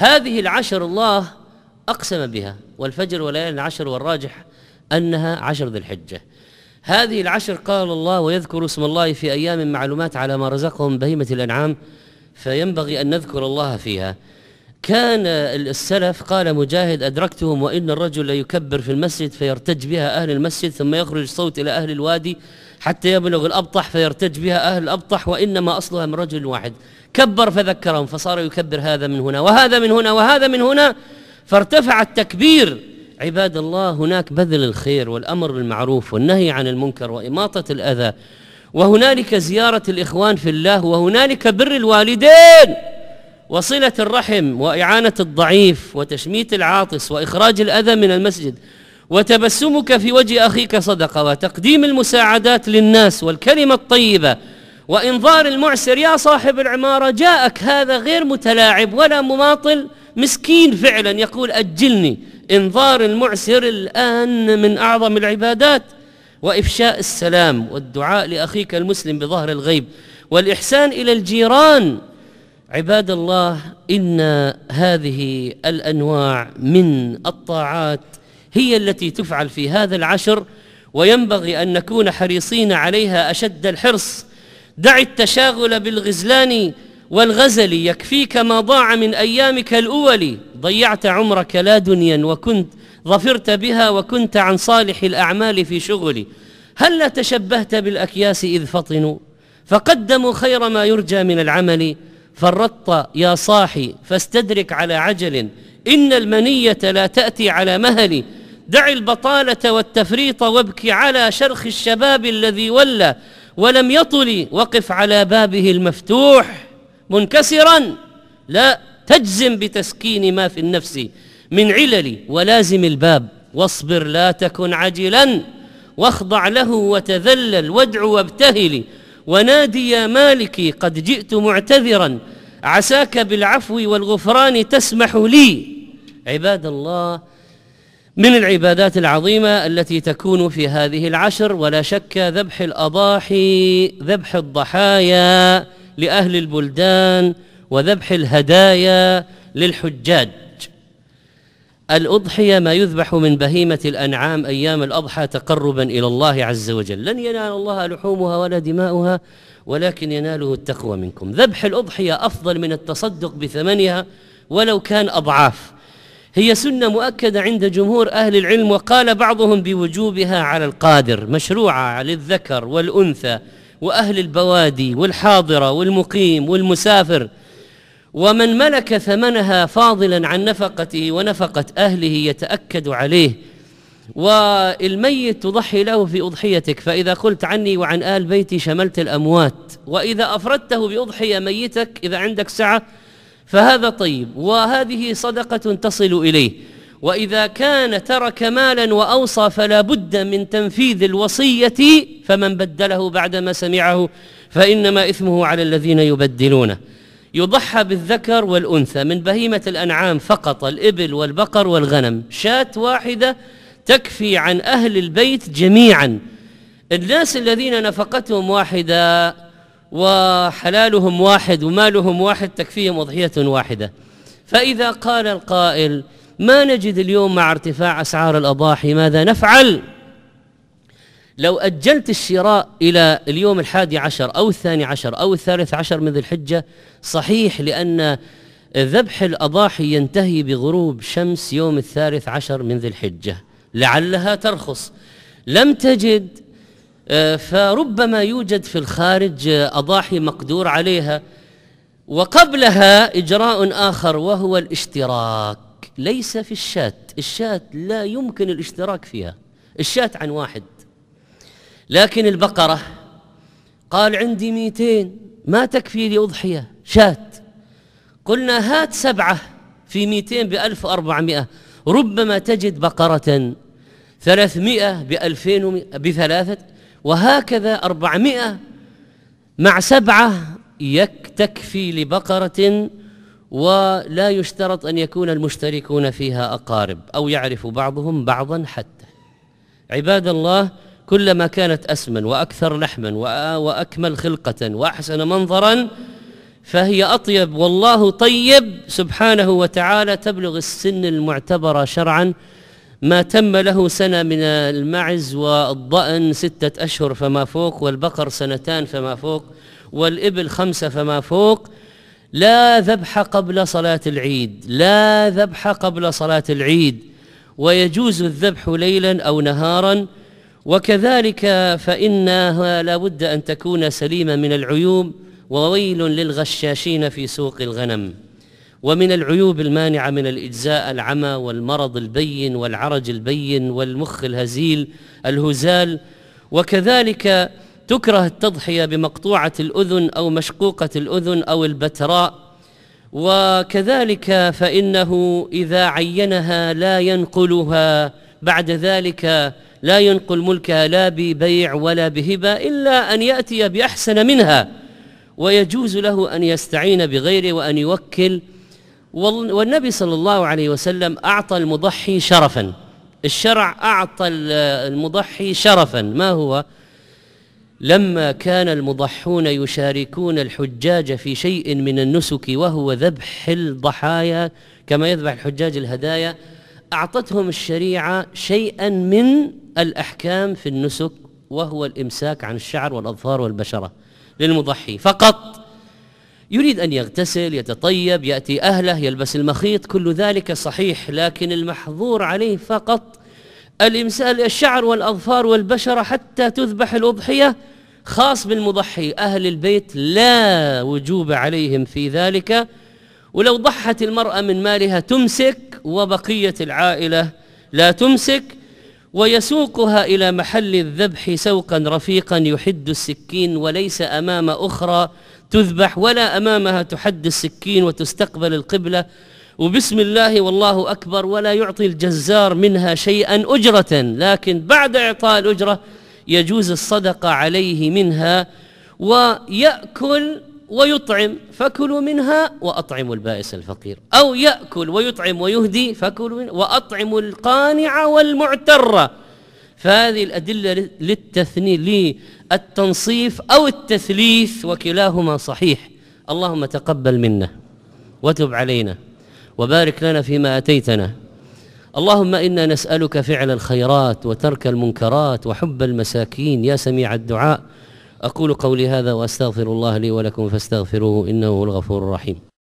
هذه العشر الله أقسم بها والفجر وليالي العشر والراجح أنها عشر ذي الحجة هذه العشر قال الله ويذكر اسم الله في أيام معلومات على ما رزقهم بهيمة الأنعام فينبغي أن نذكر الله فيها كان السلف قال مجاهد أدركتهم وإن الرجل ليكبر في المسجد فيرتج بها أهل المسجد ثم يخرج صوت إلى أهل الوادي حتى يبلغ الأبطح فيرتج بها أهل الأبطح وإنما أصلها من رجل واحد كبر فذكرهم فصار يكبر هذا من هنا وهذا من هنا وهذا من هنا فارتفع التكبير عباد الله هناك بذل الخير والأمر بالمعروف والنهي عن المنكر وإماطة الأذى وهنالك زيارة الإخوان في الله وهنالك بر الوالدين وصلة الرحم وإعانة الضعيف وتشميت العاطس وإخراج الأذى من المسجد وتبسمك في وجه اخيك صدقه وتقديم المساعدات للناس والكلمه الطيبه وانظار المعسر يا صاحب العماره جاءك هذا غير متلاعب ولا مماطل مسكين فعلا يقول اجلني انظار المعسر الان من اعظم العبادات وافشاء السلام والدعاء لاخيك المسلم بظهر الغيب والاحسان الى الجيران عباد الله ان هذه الانواع من الطاعات هي التي تفعل في هذا العشر وينبغي أن نكون حريصين عليها أشد الحرص دع التشاغل بالغزلان والغزل يكفيك ما ضاع من أيامك الأول ضيعت عمرك لا دنيا وكنت ظفرت بها وكنت عن صالح الأعمال في شغل هل لا تشبهت بالأكياس إذ فطنوا فقدموا خير ما يرجى من العمل فرطت يا صاحي فاستدرك على عجل إن المنية لا تأتي على مهل دع البطالة والتفريط وابكي على شرخ الشباب الذي ولى ولم يطل وقف على بابه المفتوح منكسرا لا تجزم بتسكين ما في النفس من علل ولازم الباب واصبر لا تكن عجلا واخضع له وتذلل وادع وابتهل ونادي يا مالكي قد جئت معتذرا عساك بالعفو والغفران تسمح لي عباد الله من العبادات العظيمة التي تكون في هذه العشر ولا شك ذبح الأضاحي ذبح الضحايا لأهل البلدان وذبح الهدايا للحجاج الأضحية ما يذبح من بهيمة الأنعام أيام الأضحى تقربا إلى الله عز وجل لن ينال الله لحومها ولا دماؤها ولكن يناله التقوى منكم ذبح الأضحية أفضل من التصدق بثمنها ولو كان أضعاف هي سنة مؤكدة عند جمهور أهل العلم وقال بعضهم بوجوبها على القادر مشروعة للذكر والأنثى وأهل البوادي والحاضرة والمقيم والمسافر ومن ملك ثمنها فاضلا عن نفقته ونفقة أهله يتأكد عليه والميت تضحي له في أضحيتك فإذا قلت عني وعن آل بيتي شملت الأموات وإذا أفردته بأضحية ميتك إذا عندك سعة فهذا طيب وهذه صدقة تصل إليه وإذا كان ترك مالا وأوصى فلا بد من تنفيذ الوصية فمن بدله بعدما سمعه فإنما إثمه على الذين يبدلونه يضحى بالذكر والأنثى من بهيمة الأنعام فقط الإبل والبقر والغنم شاة واحدة تكفي عن أهل البيت جميعا الناس الذين نفقتهم واحدة وحلالهم واحد ومالهم واحد تكفيهم أضحية واحدة فإذا قال القائل ما نجد اليوم مع ارتفاع أسعار الأضاحي ماذا نفعل لو أجلت الشراء إلى اليوم الحادي عشر أو الثاني عشر أو الثالث عشر من ذي الحجة صحيح لأن ذبح الأضاحي ينتهي بغروب شمس يوم الثالث عشر من ذي الحجة لعلها ترخص لم تجد آه، فربما يوجد في الخارج آه، أضاحي مقدور عليها وقبلها إجراء آخر وهو الاشتراك ليس في الشات الشات لا يمكن الاشتراك فيها الشات عن واحد لكن البقرة قال عندي ميتين ما تكفي لي أضحية شات قلنا هات سبعة في ميتين بألف وأربعمائة ربما تجد بقرة ثلاثمائة بألفين بثلاثة وهكذا أربعمائة مع سبعة تكفي لبقرة ولا يشترط أن يكون المشتركون فيها أقارب أو يعرف بعضهم بعضا حتى عباد الله كلما كانت أسمن وأكثر لحما وأكمل خلقة وأحسن منظرا فهي أطيب والله طيب سبحانه وتعالى تبلغ السن المعتبرة شرعا ما تم له سنة من المعز والضأن ستة أشهر فما فوق والبقر سنتان فما فوق والإبل خمسة فما فوق لا ذبح قبل صلاة العيد لا ذبح قبل صلاة العيد ويجوز الذبح ليلا أو نهارا وكذلك فإنها لا بد أن تكون سليمة من العيوب وويل للغشاشين في سوق الغنم ومن العيوب المانعة من الإجزاء العمى والمرض البين والعرج البين والمخ الهزيل الهزال وكذلك تكره التضحية بمقطوعة الأذن أو مشقوقة الأذن أو البتراء وكذلك فإنه إذا عينها لا ينقلها بعد ذلك لا ينقل ملكها لا ببيع ولا بهبة إلا أن يأتي بأحسن منها ويجوز له أن يستعين بغيره وأن يوكل والنبي صلى الله عليه وسلم أعطى المضحي شرفا الشرع أعطى المضحي شرفا ما هو؟ لما كان المضحون يشاركون الحجاج في شيء من النسك وهو ذبح الضحايا كما يذبح الحجاج الهدايا أعطتهم الشريعة شيئا من الأحكام في النسك وهو الإمساك عن الشعر والأظفار والبشرة للمضحي فقط يريد أن يغتسل يتطيب يأتي أهله يلبس المخيط كل ذلك صحيح لكن المحظور عليه فقط الإمسال الشعر والأظفار والبشرة حتى تذبح الأضحية خاص بالمضحي أهل البيت لا وجوب عليهم في ذلك ولو ضحت المرأة من مالها تمسك وبقية العائلة لا تمسك ويسوقها إلى محل الذبح سوقا رفيقا يحد السكين وليس أمام أخرى تذبح ولا أمامها تحد السكين وتستقبل القبلة وبسم الله والله أكبر ولا يعطي الجزار منها شيئا أجرة لكن بعد إعطاء الأجرة يجوز الصدقة عليه منها ويأكل ويطعم فكلوا منها وأطعموا البائس الفقير أو يأكل ويطعم ويهدي فكلوا منها وأطعموا القانع والمعترة فهذه الأدلة للتثني للتنصيف أو التثليث وكلاهما صحيح اللهم تقبل منا وتب علينا وبارك لنا فيما أتيتنا اللهم إنا نسألك فعل الخيرات وترك المنكرات وحب المساكين يا سميع الدعاء أقول قولي هذا وأستغفر الله لي ولكم فاستغفروه إنه هو الغفور الرحيم